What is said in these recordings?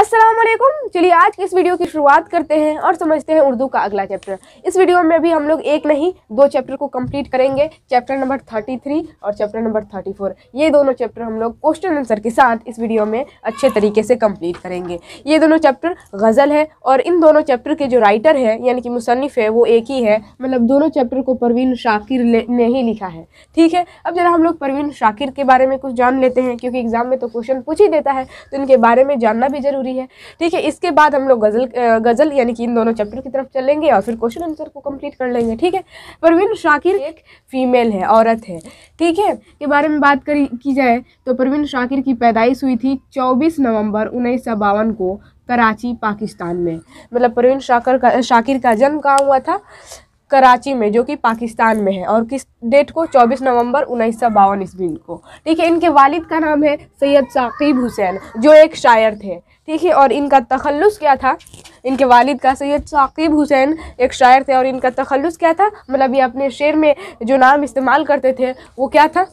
असलम चलिए आज की इस वीडियो की शुरुआत करते हैं और समझते हैं उर्दू का अगला चैप्टर इस वीडियो में भी हम लोग एक नहीं दो चैप्टर को कंप्लीट करेंगे चैप्टर नंबर थर्टी थ्री और चैप्टर नंबर थर्टी फोर ये दोनों चैप्टर हम लोग क्वेश्चन आंसर के साथ इस वीडियो में अच्छे तरीके से कंप्लीट करेंगे ये दोनों चैप्टर गज़ल है और इन दोनों चैप्टर के जो राइटर है यानी कि मुसनफ़ है वो एक ही है मतलब दोनों चैप्टर को परवीन शाकिर ने ही लिखा है ठीक है अब ज़रा हम लोग परवीन शाकिर के बारे में कुछ जान लेते हैं क्योंकि एग्ज़ाम में तो क्वेश्चन पूछ ही देता है तो इनके बारे में जानना भी जरूरी ज़रूरी है ठीक है इसके बाद हम लोग गज़ल गज़ल यानी कि इन दोनों चैप्टर की तरफ चलेंगे और फिर क्वेश्चन आंसर को कंप्लीट कर लेंगे ठीक है परवीन शाकिर एक फ़ीमेल है औरत है ठीक है के बारे में बात करी की जाए तो परवीन शाकिर की पैदाइश हुई थी चौबीस नवम्बर उन्नीस को कराची पाकिस्तान में मतलब परवीन शाकर का शाकिर का जन्म कहाँ हुआ था कराची में जो कि पाकिस्तान में है और किस डेट को 24 नवंबर उन्नीस सौ बावन ईस्वी को ठीक है इनके वालिद का नाम है सैयद साकिब हुसैन जो एक शायर थे ठीक है और इनका तखलस क्या था इनके वालिद का सैयद साकिब हुसैन एक शायर थे और इनका तखलस क्या था मतलब ये अपने शेर में जो नाम इस्तेमाल करते थे वो क्या था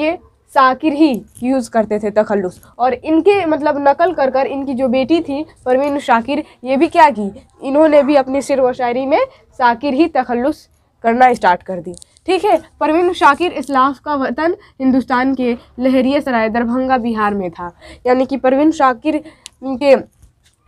ये साकिर ही यूज़ करते थे तखलस और इनके मतलब नकल कर कर इनकी जो बेटी थी परवीन शाकिर ये भी क्या की इन्होंने भी अपनी शेर व शायरी में साकिर ही तखलस करना स्टार्ट कर दी ठीक है परवीन शाकिर इस्लाफ का वतन हिंदुस्तान के लहरिया सराय दरभंगा बिहार में था यानी कि परवीन शाकिर के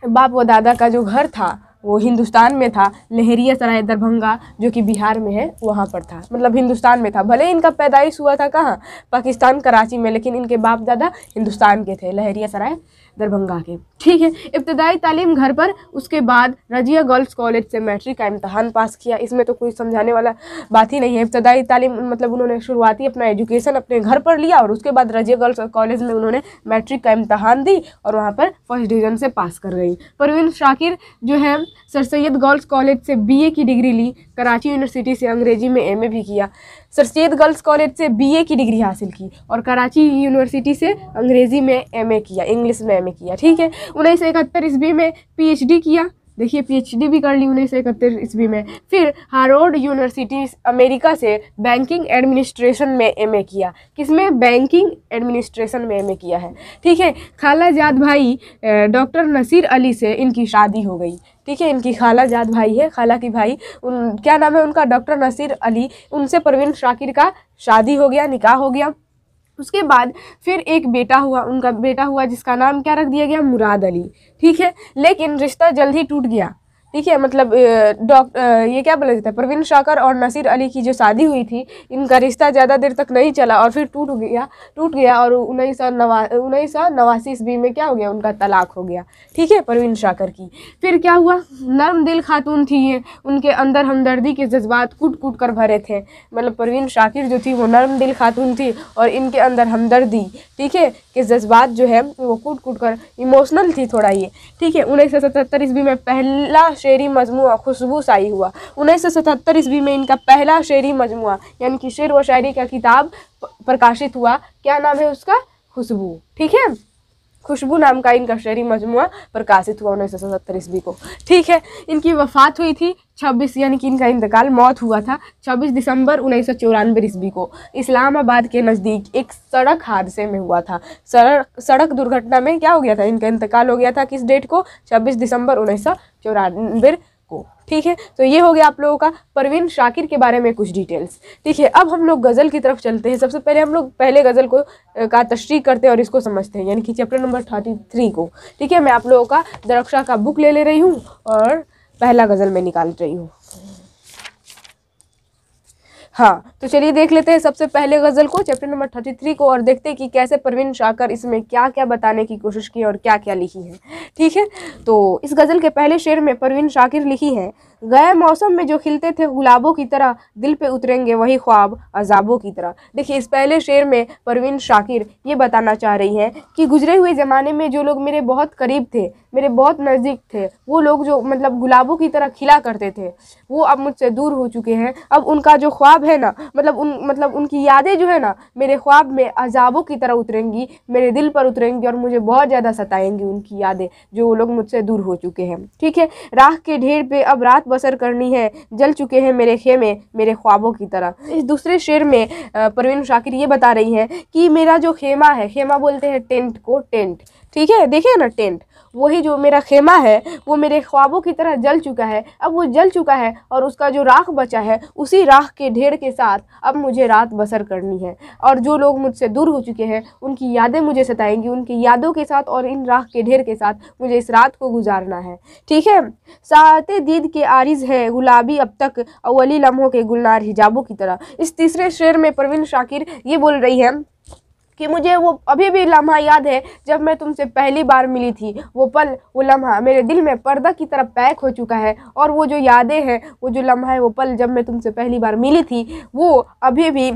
बाप व दादा का जो घर था वो हिंदुस्तान में था लहरिया सराय दरभंगा जो कि बिहार में है वहाँ पर था मतलब हिंदुस्तान में था भले इनका पैदाइश हुआ था कहाँ पाकिस्तान कराची में लेकिन इनके बाप दादा हिंदुस्तान के थे लहरिया सराय दरभंगा के ठीक है इब्तदाई तालीम घर पर उसके बाद रजिया गर्ल्स कॉलेज से मैट्रिक का इम्तहान पास किया इसमें तो कोई समझाने वाला बात ही नहीं है इब्तदाई तालीम मतलब उन्होंने शुरुआती अपना एजुकेशन अपने घर पर लिया और उसके बाद रजिया गर्ल्स कॉलेज में उन्होंने मैट्रिक का इम्तहान दी और वहाँ पर फर्स्ट डिवीज़न से पास कर गई परवीन शाकिर जो है सर सैद गर्ल्स कॉलेज से बी की डिग्री ली कराची यूनिवर्सिटी से अंग्रेजी में एम भी किया सर सैद गर्ल्स कॉलेज से बीए की डिग्री हासिल की और कराची यूनिवर्सिटी से अंग्रेज़ी में एमए किया इंग्लिश में एमए किया ठीक है उन्नीस सौ इकहत्तर ईस्वी में पीएचडी किया देखिए पीएचडी भी कर ली उन्नीस सौ इकहत्तर ईस्वी में फिर हार्वर्ड यूनिवर्सिटी अमेरिका से बैंकिंग एडमिनिस्ट्रेशन में एमए किया किसमें बैंकिंग एडमिनिस्ट्रेशन में एमए किया है ठीक है खाला ज़ाद भाई डॉक्टर नसीर अली से इनकी शादी हो गई ठीक है इनकी खाला ज़ाद भाई है खाला की भाई उन क्या नाम है उनका डॉक्टर नसीर अली उनसे परवीन शाकिर का शादी हो गया निकाह हो गया उसके बाद फिर एक बेटा हुआ उनका बेटा हुआ जिसका नाम क्या रख दिया गया मुराद अली ठीक है लेकिन रिश्ता जल्द ही टूट गया ठीक है मतलब डॉक्टर ये क्या बोला जाता है प्रवीण शाकर और नसीर अली की जो शादी हुई थी इनका रिश्ता ज़्यादा देर तक नहीं चला और फिर टूट गया टूट गया और उन्नीस सौ नवा उन्नीस सौ नवासी ईस्वी में क्या हो गया उनका तलाक हो गया ठीक है प्रवीण शाकर की फिर क्या हुआ नरम दिल खातून थी ये उनके अंदर हमदर्दी के जज्बात कूट कूट कर भरे थे मतलब प्रवीण शाकिर जो थी वो नरम दिल खातून थी और इनके अंदर हमदर्दी ठीक है कि जज्बात जो है वो कूट कूट कर इमोशनल थी थोड़ा ये ठीक है उन्नीस सौ सतहत्तर ईस्वी में पहला शेरी मजमू खुशबू शाही हुआ उन्नीस सौ सतहत्तर ईस्वी में इनका पहला शेरी मजमू यानी कि शेर व शायरी का किताब प्रकाशित हुआ क्या नाम है उसका खुशबू ठीक है खुशबू नाम का इनका शहरी मजमु प्रकाशित हुआ उन्नीस सौ सत्तर ईस्वी को ठीक है इनकी वफात हुई थी 26 यानी कि इनका इंतकाल मौत हुआ था 26 दिसंबर उन्नीस सौ ईस्वी को इस्लामाबाद के नज़दीक एक सड़क हादसे में हुआ था सड़क सड़क दुर्घटना में क्या हो गया था इनका इंतकाल हो गया था किस डेट को 26 दिसंबर उन्नीस सौ ठीक है तो ये हो गया आप लोगों का परवीन शाकिर के बारे में कुछ डिटेल्स ठीक है अब हम लोग गज़ल की तरफ चलते हैं सबसे पहले हम लोग पहले गज़ल को का तशरी करते हैं और इसको समझते हैं यानी कि चैप्टर नंबर थर्टी थ्री को ठीक है मैं आप लोगों का दरक्षा का बुक ले ले रही हूँ और पहला गज़ल मैं निकाल रही हूँ हाँ तो चलिए देख लेते हैं सबसे पहले गज़ल को चैप्टर नंबर थर्टी थ्री को और देखते हैं कि कैसे प्रवीण शाकर इसमें क्या क्या बताने की कोशिश की और क्या क्या लिखी है ठीक है तो इस गज़ल के पहले शेर में प्रवीण शाकिर लिखी है गए मौसम में जो खिलते थे गुलाबों की तरह दिल पे उतरेंगे वही ख्वाब अजाबों की तरह देखिए इस पहले शेर में परवीन शाकिर ये बताना चाह रही हैं कि गुजरे हुए ज़माने में जो लोग मेरे बहुत करीब थे मेरे बहुत नज़दीक थे वो लोग जो मतलब गुलाबों की तरह खिला करते थे वो अब मुझसे दूर हो चुके हैं अब उनका जो ख्वाब है ना मतलब उन मतलब उनकी यादें जो है ना मेरे ख्वाब में अजाबों की तरह उतरेंगी मेरे दिल पर उतरेंगी और मुझे बहुत ज़्यादा सताएंगी उनकी यादें जो वो लोग मुझसे दूर हो चुके हैं ठीक है राह के ढेर पर अब रात बसर करनी है जल चुके हैं मेरे खेमे मेरे ख्वाबों की तरह इस दूसरे शेर में परवीन शाकिर ये बता रही हैं कि मेरा जो खेमा है खेमा बोलते हैं टेंट को टेंट ठीक है देखिए ना टेंट वही जो मेरा खेमा है वो मेरे ख्वाबों की तरह जल चुका है अब वो जल चुका है और उसका जो राख बचा है उसी राख के ढेर के साथ अब मुझे रात बसर करनी है और जो लोग मुझसे दूर हो चुके हैं उनकी यादें मुझे सताएंगी उनकी यादों के साथ और इन राख के ढेर के साथ मुझे इस रात को गुजारना है ठीक है सात दीद के आरिज है गुलाबी अब तक अवली लम्हों के गुलनार हिजाबों की तरह इस तीसरे शेर में प्रवीण शाकिर ये बोल रही है कि मुझे वो अभी भी लम्हा याद है जब मैं तुमसे पहली बार मिली थी वो पल वो लम्हा मेरे दिल में पर्दा की तरह पैक हो चुका है और वो जो यादें हैं वो जो लम्हा है वो पल जब मैं तुमसे पहली बार मिली थी वो अभी भी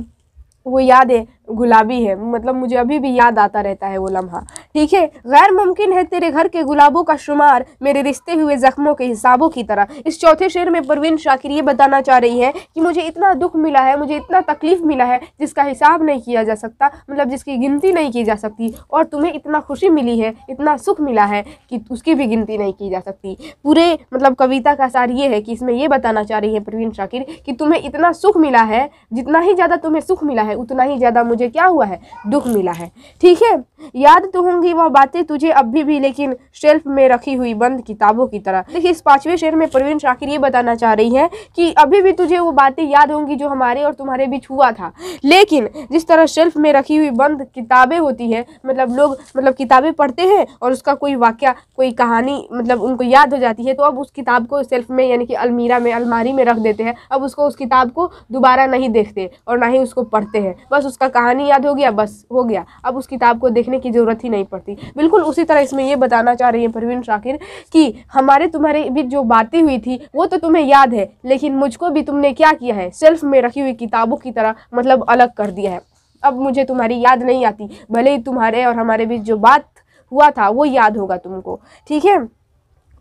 वो यादें गुलाबी है मतलब मुझे अभी भी याद आता रहता है वो लम्हा ठीक है गैर मुमकिन है तेरे घर के गुलाबों का शुमार मेरे रिश्ते हुए जख्मों के हिसाबों की तरह इस चौथे शेर में परवीन शाकिर ये बताना चाह रही है कि मुझे इतना दुख मिला है मुझे इतना तकलीफ़ मिला है जिसका हिसाब नहीं किया जा सकता मतलब जिसकी गिनती नहीं की जा सकती और तुम्हें इतना खुशी मिली है इतना सुख मिला है कि उसकी भी गिनती नहीं की जा सकती पूरे मतलब कविता का सार ये है कि इसमें ये बताना चाह रही है परवीन शाकिर कि तुम्हें इतना सुख मिला है जितना ही ज़्यादा तुम्हें सुख मिला है उतना ही ज़्यादा मुझे क्या हुआ है दुख मिला है ठीक है याद तो होंगे थी वह बातें तुझे अभी भी लेकिन शेल्फ में रखी हुई बंद किताबों की तरह देखिए इस पांचवे शेर में प्रवीण शाकिर ये बताना चाह रही है कि अभी भी तुझे वो बातें याद होंगी जो हमारे और तुम्हारे बीच हुआ था लेकिन जिस तरह शेल्फ में रखी हुई बंद किताबें होती है मतलब लोग मतलब किताबें पढ़ते हैं और उसका कोई वाक्य कोई कहानी मतलब उनको याद हो जाती है तो अब उस किताब को सेल्फ में यानी कि अलमीरा में अलमारी में रख देते हैं अब उसको उस किताब को दोबारा नहीं देखते और ना ही उसको पढ़ते हैं बस उसका कहानी याद हो गया बस हो गया अब उस किताब को देखने की ज़रूरत ही नहीं पड़ती बिल्कुल उसी तरह इसमें ये बताना चाह रही है परवीन शाकिर कि हमारे तुम्हारे बीच जो बातें हुई थी वो तो तुम्हें याद है लेकिन मुझको भी तुमने क्या किया है सेल्फ में रखी हुई किताबों की तरह मतलब अलग कर दिया है अब मुझे तुम्हारी याद नहीं आती भले ही तुम्हारे और हमारे बीच जो बात हुआ था वो याद होगा तुमको ठीक है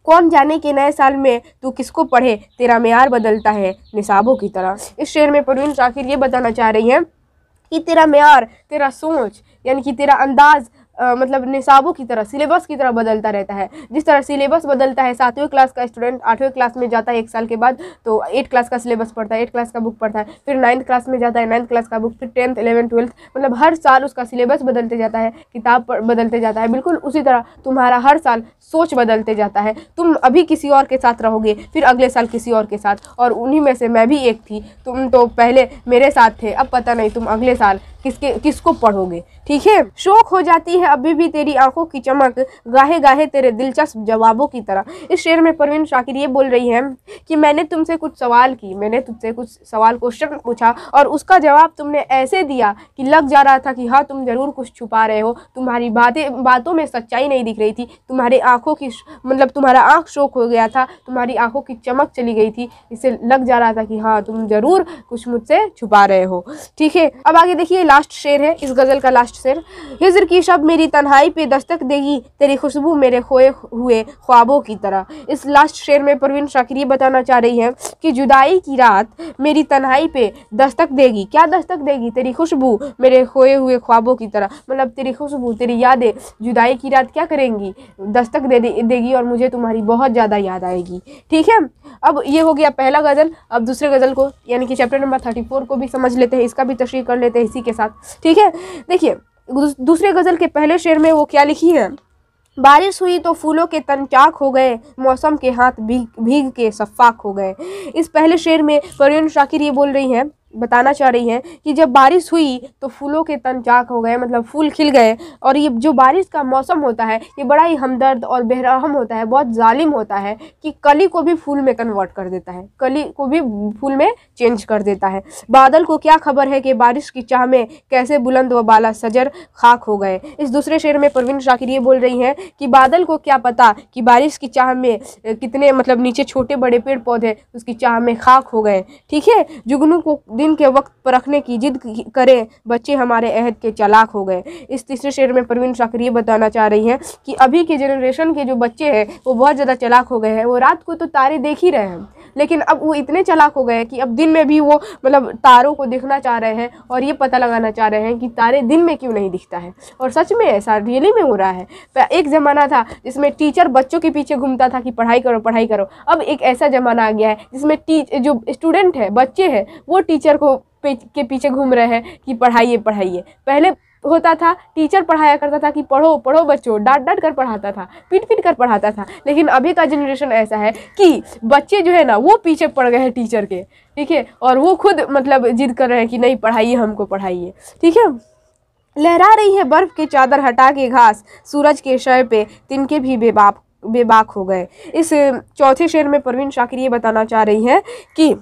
कौन जाने के नए साल में तू किसको पढ़े तेरा मैार बदलता है निसाबों की तरह इस शेर में परवीन शाकिर ये बताना चाह रही हैं कि तेरा मैार तेरा सोच यानी कि तेरा अंदाज आ, मतलब निसाबों की तरह सिलेबस की तरह बदलता रहता है जिस तरह सिलेबस बदलता है सातवें क्लास का स्टूडेंट आठवें क्लास में जाता है एक साल के बाद तो एट क्लास का सिलेबस पढ़ता है एट क्लास का बुक पढ़ता है फिर नाइन्थ क्लास में जाता है नाइन्थ क्लास का बुक फिर टेंथ इलेवन ट्वेल्थ मतलब हर साल उसका सिलेबस बदलते जाता है किताब बदलते जाता है बिल्कुल उसी तरह तुम्हारा हर साल सोच बदलते जाता है तुम अभी किसी और के साथ रहोगे फिर अगले साल किसी और के साथ और उन्हीं में से मैं भी एक थी तुम तो पहले मेरे साथ थे अब पता नहीं तुम अगले साल किसके किसको पढ़ोगे ठीक है शौक हो जाती है अभी भी तेरी आंखों की चमक गाहे गाहे तेरे दिलचस्प जवाबों की तरह इस शेर में परवीन शाकिर ये बोल रही है कि मैंने तुमसे कुछ सवाल की मैंने तुमसे कुछ सवाल क्वेश्चन पूछा और उसका जवाब तुमने ऐसे दिया कि लग जा रहा था कि हाँ तुम ज़रूर कुछ छुपा रहे हो तुम्हारी बातें बातों में सच्चाई नहीं दिख रही थी तुम्हारी आँखों की मतलब तुम्हारा आँख शोक हो गया था तुम्हारी आँखों की चमक चली गई थी इससे लग जा रहा था कि हाँ तुम ज़रूर कुछ मुझसे छुपा रहे हो ठीक है अब आगे देखिए लास्ट शेर है इस गज़ल का लास्ट शेर हिजर की शब मेरी तन्हाई पे दस्तक देगी तेरी खुशबू मेरे खोए हुए ख्वाबों की तरह इस लास्ट शेर में परवीन शाकिर ये बताना चाह रही है कि जुदाई की रात मेरी तन्हाई पे दस्तक देगी क्या दस्तक देगी तेरी खुशबू मेरे खोए हुए ख्वाबों की तरह मतलब तेरी खुशबू तेरी यादें जुदाई की रात क्या करेंगी दस्तक दे देगी और मुझे तुम्हारी बहुत ज़्यादा याद आएगी ठीक है अब ये हो गया पहला गज़ल अब दूसरे गज़ल को यानी कि चैप्टर नंबर थर्टी फोर को भी समझ लेते हैं इसका भी तशरी कर लेते हैं इसी के साथ ठीक है देखिए दूसरे गज़ल के पहले शेर में वो क्या लिखी है बारिश हुई तो फूलों के तन चाक हो गए मौसम के हाथ भीग भीग के शफाक हो गए इस पहले शेर में परवीन शाकिर ये बोल रही हैं बताना चाह रही हैं कि जब बारिश हुई तो फूलों के तन चाक हो गए मतलब फूल खिल गए और ये जो बारिश का मौसम होता है ये बड़ा ही हमदर्द और बेहरहम होता है बहुत ालिम होता है कि कली को भी फूल में कन्वर्ट कर देता है कली को भी फूल में चेंज कर देता है बादल को क्या खबर है कि बारिश की चाह में कैसे बुलंद व बाला सजर खाक हो गए इस दूसरे शेर में परवीन शाकिर ये बोल रही हैं कि बादल को क्या पता कि बारिश की चाह में कितने मतलब नीचे छोटे बड़े पेड़ पौधे उसकी चाह में खाक हो गए ठीक है जुगनू को दिन के वक्त परखने की जिद करें बच्चे हमारे अहद के चालाक हो गए इस तीसरे शेर में प्रवीण शाकर ये बताना चाह रही हैं कि अभी के जनरेशन के जो बच्चे हैं वो बहुत ज़्यादा चलाक हो गए हैं वो रात को तो तारे देख ही रहे हैं लेकिन अब वो इतने चलाक हो गए कि अब दिन में भी वो मतलब तारों को देखना चाह रहे हैं और ये पता लगाना चाह रहे हैं कि तारे दिन में क्यों नहीं दिखता है और सच में ऐसा रियली में हो रहा है एक ज़माना था जिसमें टीचर बच्चों के पीछे घूमता था कि पढ़ाई करो पढ़ाई करो अब एक ऐसा ज़माना आ गया है जिसमें टीच जो स्टूडेंट है बच्चे हैं वो टीचर को के पीछे घूम रहे हैं कि पढ़ाइए पढ़ाइए पहले होता था टीचर पढ़ाया करता था कि पढ़ो पढ़ो बच्चों डांट डांट कर पढ़ाता था पीट पीट कर पढ़ाता था लेकिन अभी का जनरेशन ऐसा है कि बच्चे जो है ना वो पीछे पड़ गए हैं टीचर के ठीक है और वो खुद मतलब जिद कर रहे हैं कि नहीं पढ़ाइए हमको पढ़ाइए ठीक है लहरा रही है बर्फ़ की चादर हटा के घास सूरज के शय पे तिनके भी बेबाक बेबाक हो गए इस चौथे शेर में परवीन शाकिर ये बताना चाह रही हैं कि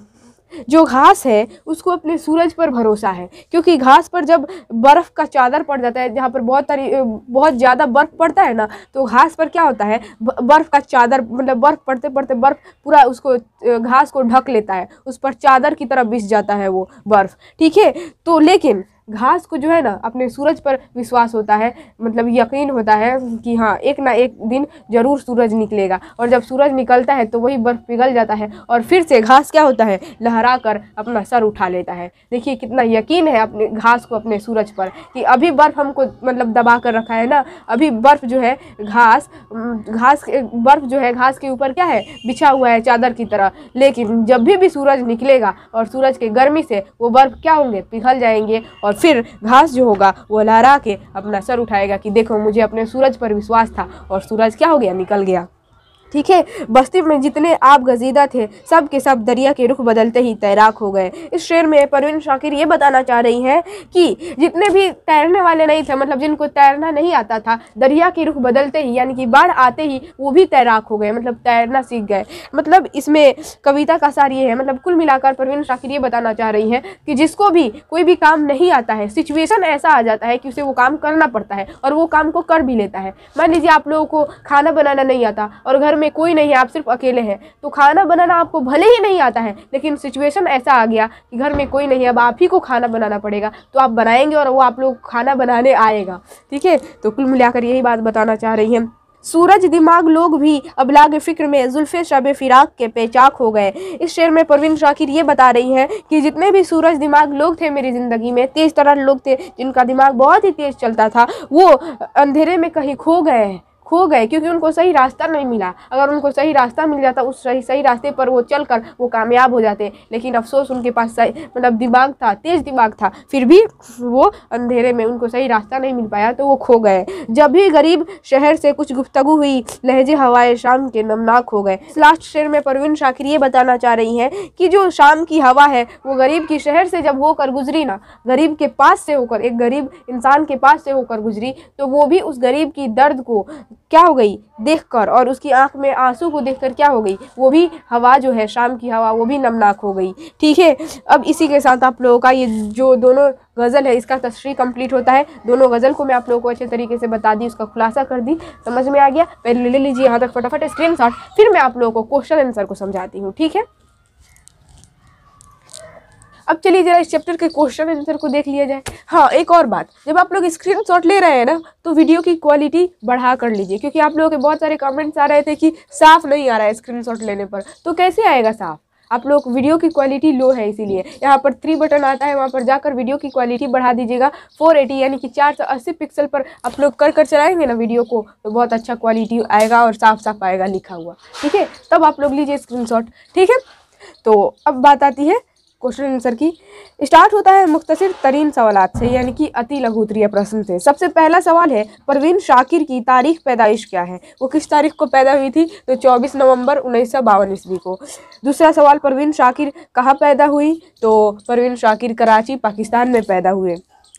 जो घास है उसको अपने सूरज पर भरोसा है क्योंकि घास पर जब बर्फ़ का चादर पड़ जाता है जहाँ पर बहुत सारी बहुत ज़्यादा बर्फ़ पड़ता है ना तो घास पर क्या होता है बर्फ़ का चादर मतलब बर्फ़ पड़ते पड़ते बर्फ़ पूरा उसको घास को ढक लेता है उस पर चादर की तरह बिछ जाता है वो बर्फ़ ठीक है तो लेकिन घास को जो है ना अपने सूरज पर विश्वास होता है मतलब यकीन होता है कि हाँ एक ना एक दिन ज़रूर सूरज निकलेगा और जब सूरज निकलता है तो वही बर्फ़ पिघल जाता है और फिर से घास क्या होता है लहरा कर अपना सर उठा लेता है देखिए कितना यकीन है अपने घास को अपने सूरज पर कि अभी बर्फ़ हमको मतलब दबा कर रखा है ना अभी बर्फ़ जो है घास घास बर्फ़ जो है घास के ऊपर क्या है बिछा हुआ है चादर की तरह लेकिन जब भी भी सूरज निकलेगा और सूरज के गर्मी से वो बर्फ़ क्या होंगे पिघल जाएंगे और फिर घास जो होगा वो लहरा के अपना सर उठाएगा कि देखो मुझे अपने सूरज पर विश्वास था और सूरज क्या हो गया निकल गया ठीक है बस्ती में जितने आप गजीदा थे सब के सब दरिया के रुख बदलते ही तैराक हो गए इस शेर में परवीन शाकिर ये बताना चाह रही हैं कि जितने भी तैरने वाले नहीं थे मतलब जिनको तैरना नहीं आता था दरिया के रुख बदलते ही यानी कि बाढ़ आते ही वो भी तैराक हो गए मतलब तैरना सीख गए मतलब इसमें कविता का सार ये है मतलब कुल मिलाकर परवीन शाकिर ये बताना चाह रही हैं कि जिसको भी कोई भी काम नहीं आता है सिचुएशन ऐसा आ जाता है कि उसे वो काम करना पड़ता है और वो काम को कर भी लेता है मान लीजिए आप लोगों को खाना बनाना नहीं आता और घर में में कोई नहीं है आप सिर्फ अकेले हैं तो खाना बनाना आपको भले ही नहीं आता है लेकिन सिचुएशन ऐसा आ गया कि घर में कोई नहीं है अब आप ही को खाना बनाना पड़ेगा तो आप बनाएंगे और वो आप लोग खाना बनाने आएगा ठीक है तो कुल मिलाकर यही बात बताना चाह रही हैं सूरज दिमाग लोग भी अबलाग फ़िक्र में जुल्फ़े शब फिराक के पेचाक हो गए इस शेर में परवीन शाकिर ये बता रही हैं कि जितने भी सूरज दिमाग लोग थे मेरी ज़िंदगी में तेज़ तरह लोग थे जिनका दिमाग बहुत ही तेज़ चलता था वो अंधेरे में कहीं खो गए हैं खो गए क्योंकि उनको सही रास्ता नहीं मिला अगर उनको सही रास्ता मिल जाता उस सही सही रास्ते पर वो चल कर वो कामयाब हो जाते लेकिन अफसोस उनके पास सही मतलब दिमाग था तेज़ दिमाग था फिर भी वो अंधेरे में उनको सही रास्ता नहीं मिल पाया तो वो खो गए जब भी गरीब शहर से कुछ गुफ्तगु हुई लहजे हवाए शाम के नमनाक हो गए लास्ट शेर में परवीन शाखिर ये बताना चाह रही हैं कि जो शाम की हवा है वो गरीब की शहर से जब होकर गुजरी ना गरीब के पास से होकर एक गरीब इंसान के पास से होकर गुजरी तो वो भी उस गरीब की दर्द को क्या हो गई देखकर और उसकी आंख में आंसू को देखकर क्या हो गई वो भी हवा जो है शाम की हवा वो भी नमनाक हो गई ठीक है अब इसी के साथ आप लोगों का ये जो दोनों गज़ल है इसका तस्री कंप्लीट होता है दोनों गज़ल को मैं आप लोगों को अच्छे तरीके से बता दी उसका खुलासा कर दी समझ में आ गया पहले ले लीजिए यहाँ तक फटाफट स्क्रीन फिर मैं आप लोगों को क्वेश्चन आंसर को समझाती हूँ ठीक है अब चलिए जरा इस चैप्टर के क्वेश्चन आंसर को देख लिया जाए हाँ एक और बात जब आप लोग स्क्रीन शॉट ले रहे हैं ना तो वीडियो की क्वालिटी बढ़ा कर लीजिए क्योंकि आप लोगों के बहुत सारे कमेंट्स आ रहे थे कि साफ नहीं आ रहा है स्क्रीन शॉट लेने पर तो कैसे आएगा साफ आप लोग वीडियो की क्वालिटी लो है इसीलिए यहाँ पर थ्री बटन आता है वहाँ पर जाकर वीडियो की क्वालिटी बढ़ा दीजिएगा 480 यानी कि 480 पिक्सल पर आप लोग कर कर चलाएंगे ना वीडियो को तो बहुत अच्छा क्वालिटी आएगा और साफ साफ आएगा लिखा हुआ ठीक है तब आप लोग लीजिए स्क्रीनशॉट ठीक है तो अब बात आती है क्वेश्चन आंसर की स्टार्ट होता है मुख्तर तरीन सवाल से यानी कि अति लघुतरीय प्रश्न से सबसे पहला सवाल है परवीन शाकिर की तारीख पैदाइश क्या है वो किस तारीख को पैदा हुई थी तो 24 नवंबर उन्नीस ईस्वी को दूसरा सवाल परवीन शाकिर कहाँ पैदा हुई तो परवीन शाकिर कराची पाकिस्तान में पैदा हुए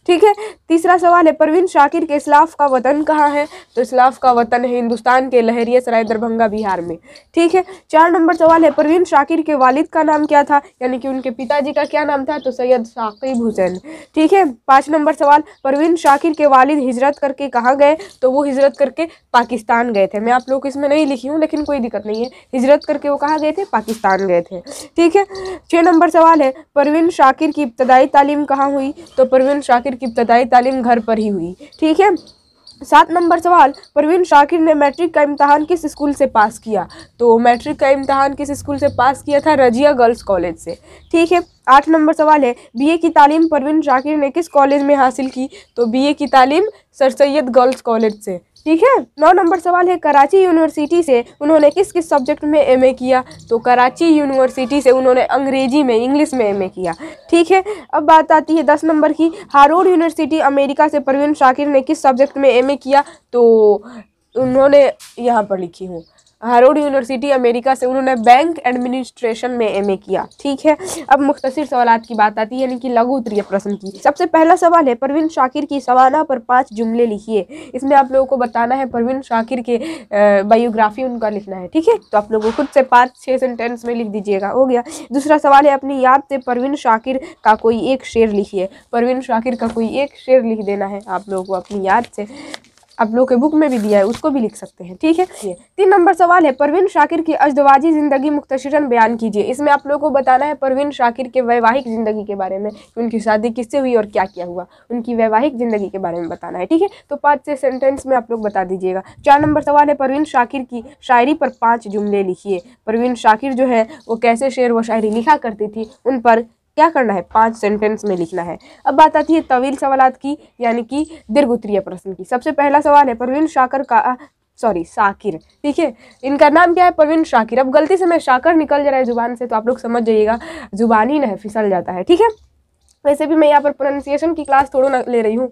ठीक है तीसरा सवाल है परवीन शाकिर के इसलाफ का वतन कहाँ है तो इसलाफ का वतन है हिंदुस्तान के लहरिया सराय दरभंगा बिहार में ठीक है चार नंबर सवाल है परवीन शाकिर के वालिद का नाम क्या था यानी कि उनके पिताजी का क्या नाम था तो सैयद शाकिब हुसैन ठीक है पाँच नंबर सवाल परवीन शाकिर के वालिद हिजरत करके कहाँ गए तो वो हिजरत करके पाकिस्तान गए थे मैं आप लोग इसमें नहीं लिखी हूँ लेकिन कोई दिक्कत नहीं है हिजरत करके वो कहाँ गए थे पाकिस्तान गए थे ठीक है छः नंबर सवाल है परवीन शाकिर की इब्तदाई तालीम कहाँ हुई तो परवीन शाकिर की इब्तदाई तालीम घर पर ही हुई ठीक है सात नंबर सवाल परवीन शाकिर ने मैट्रिक का इम्तहान किस स्कूल से पास किया तो मैट्रिक का इम्तहान किस स्कूल से पास किया था रजिया गर्ल्स कॉलेज से ठीक है आठ नंबर सवाल है बीए की तालीम परवीन शाकिर ने किस कॉलेज में हासिल की तो बीए की तालीम सर सैद गर्ल्स कॉलेज से ठीक है नौ नंबर सवाल है कराची यूनिवर्सिटी से उन्होंने किस किस सब्जेक्ट में एमए किया तो कराची यूनिवर्सिटी से उन्होंने अंग्रेजी में इंग्लिश में एमए किया ठीक है अब बात आती है दस नंबर की हारोड यूनिवर्सिटी अमेरिका से परवीन शाकिर ने किस सब्जेक्ट में एम किया तो उन्होंने यहाँ पर लिखी हूँ हारोड यूनिवर्सिटी अमेरिका से उन्होंने बैंक एडमिनिस्ट्रेशन में एमए किया ठीक है अब मुख्तर सवाल की बात आती है यानी कि लघु उत्तरीय प्रश्न की सबसे पहला सवाल है परवीन शाकिर की सवाना पर पांच जुमले लिखिए इसमें आप लोगों को बताना है परवीन शाकिर के बायोग्राफी उनका लिखना है ठीक है तो आप लोगों को खुद से पाँच छः सेंटेंस में लिख दीजिएगा हो गया दूसरा सवाल है अपनी याद से परवीन शाकिर का कोई एक शेर लिखिए परवीन शाकिर का कोई एक शेर लिख देना है आप लोगों को अपनी याद से आप लोग के बुक में भी दिया है उसको भी लिख सकते हैं ठीक है तीन नंबर सवाल है परवीन शाकिर की अजदवाजी ज़िंदगी मुख्तरन बयान कीजिए इसमें आप लोग को बताना है परवीन शाकिर के वैवाहिक ज़िंदगी के बारे में उनकी शादी किससे हुई और क्या क्या हुआ उनकी वैवाहिक ज़िंदगी के बारे में बताना है ठीक है तो पाँच से सेंटेंस में आप लोग बता दीजिएगा चार नंबर सवाल है परवीन शाकिर की शायरी पर पाँच जुमले लिखिए परवीन शाकिर जो है वो कैसे शेर व शायरी लिखा करती थी उन पर क्या करना है पांच सेंटेंस में लिखना है अब बात आती है तवील सवाल की यानी कि दीर्घ उत्तरीय प्रश्न की सबसे पहला सवाल है परवीन शाकर का सॉरी शाकिर ठीक है इनका नाम क्या है परवीन शाकिर अब गलती से मैं शाकर निकल जा रहा है ज़ुबान से तो आप लोग समझ जाइएगा ज़ुबान ही न फिसल जाता है ठीक है वैसे भी मैं यहाँ पर प्रोनाउंसिएशन की क्लास थोड़ा ना ले रही हूँ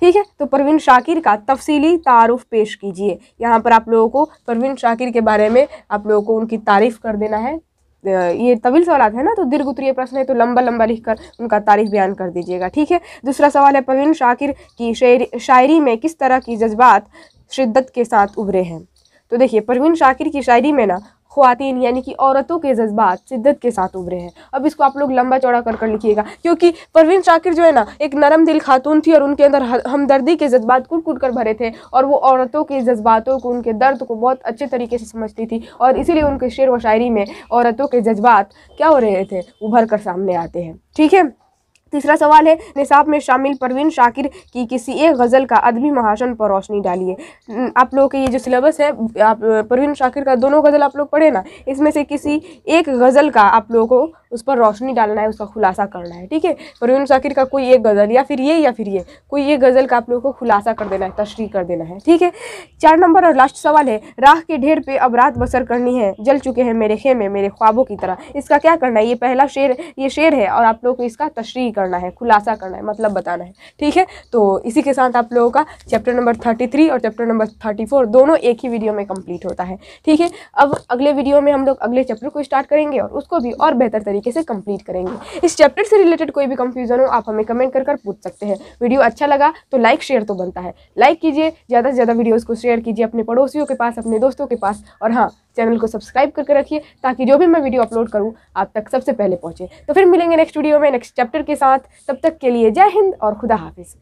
ठीक है तो परवीन शाकिर का तफसीली तारुफ पेश कीजिए यहाँ पर आप लोगों को परवीन शाकिर के बारे में आप लोगों को उनकी तारीफ़ कर देना है ये तवील सवाल है ना तो दीर्घ उत्तरीय प्रश्न है तो लंबा लंबा लिखकर उनका तारीख बयान कर दीजिएगा ठीक है दूसरा सवाल है परवीन शाकिर की शायरी शायरी में किस तरह की जज्बात शिद्दत के साथ उभरे हैं तो देखिए परवीन शाकिर की शायरी में ना खुवान यानी कि औरतों के जज्बात शिद्दत के साथ उभरे हैं अब इसको आप लोग लंबा चौड़ा कर कर लिखिएगा क्योंकि परवीन शाकिर जो है ना एक नरम दिल खातून थी और उनके अंदर हमदर्दी के जज्बात कुट कुट कर भरे थे और वो औरतों के जज्बातों को उनके दर्द को बहुत अच्छे तरीके से समझती थी और इसीलिए उनके शेर व शायरी में औरतों के जज्बात क्या हो रहे थे उभर कर सामने आते हैं ठीक है तीसरा सवाल है निसाब में शामिल परवीन शाकिर की किसी एक गज़ल का अदबी महाशन पर रोशनी डालिए आप लोगों के ये जो सिलेबस है आप परवीन शाकिर का दोनों गज़ल आप लोग पढ़े ना इसमें से किसी एक गज़ल का आप लोगों को उस पर रोशनी डालना है उसका खुलासा करना है ठीक है परवीन शाकिर का कोई एक गज़ल या फिर ये या फिर ये कोई एक गज़ल का आप लोगों को खुलासा कर देना है तशरी कर देना है ठीक है चार नंबर और लास्ट सवाल है राह के ढेर पर अब रात बसर करनी है जल चुके हैं मेरे खेमे मेरे ख्वाबों की तरह इसका क्या करना है ये पहला शेर ये शेर है और आप लोग को इसका तशरी करना है खुलासा करना है मतलब बताना है ठीक है तो इसी के साथ आप लोगों का चैप्टर नंबर थर्टी थ्री और चैप्टर नंबर थर्टी फोर दोनों एक ही वीडियो में कंप्लीट होता है ठीक है अब अगले वीडियो में हम लोग अगले चैप्टर को स्टार्ट करेंगे और उसको भी और बेहतर तरीके से कंप्लीट करेंगे इस चैप्टर से रिलेटेड कोई भी कंफ्यूजन हो आप हमें कमेंट कर कर पूछ सकते हैं वीडियो अच्छा लगा तो लाइक शेयर तो बनता है लाइक कीजिए ज़्यादा से ज़्यादा वीडियोज़ को शेयर कीजिए अपने पड़ोसियों के पास अपने दोस्तों के पास और हाँ चैनल को सब्सक्राइब करके रखिए ताकि जो भी मैं वीडियो अपलोड करूँ आप तक सबसे पहले पहुँचे तो फिर मिलेंगे नेक्स्ट वीडियो में नेक्स्ट चैप्टर के साथ साथ तब तक के लिए जय हिंद और खुदा हाफिज़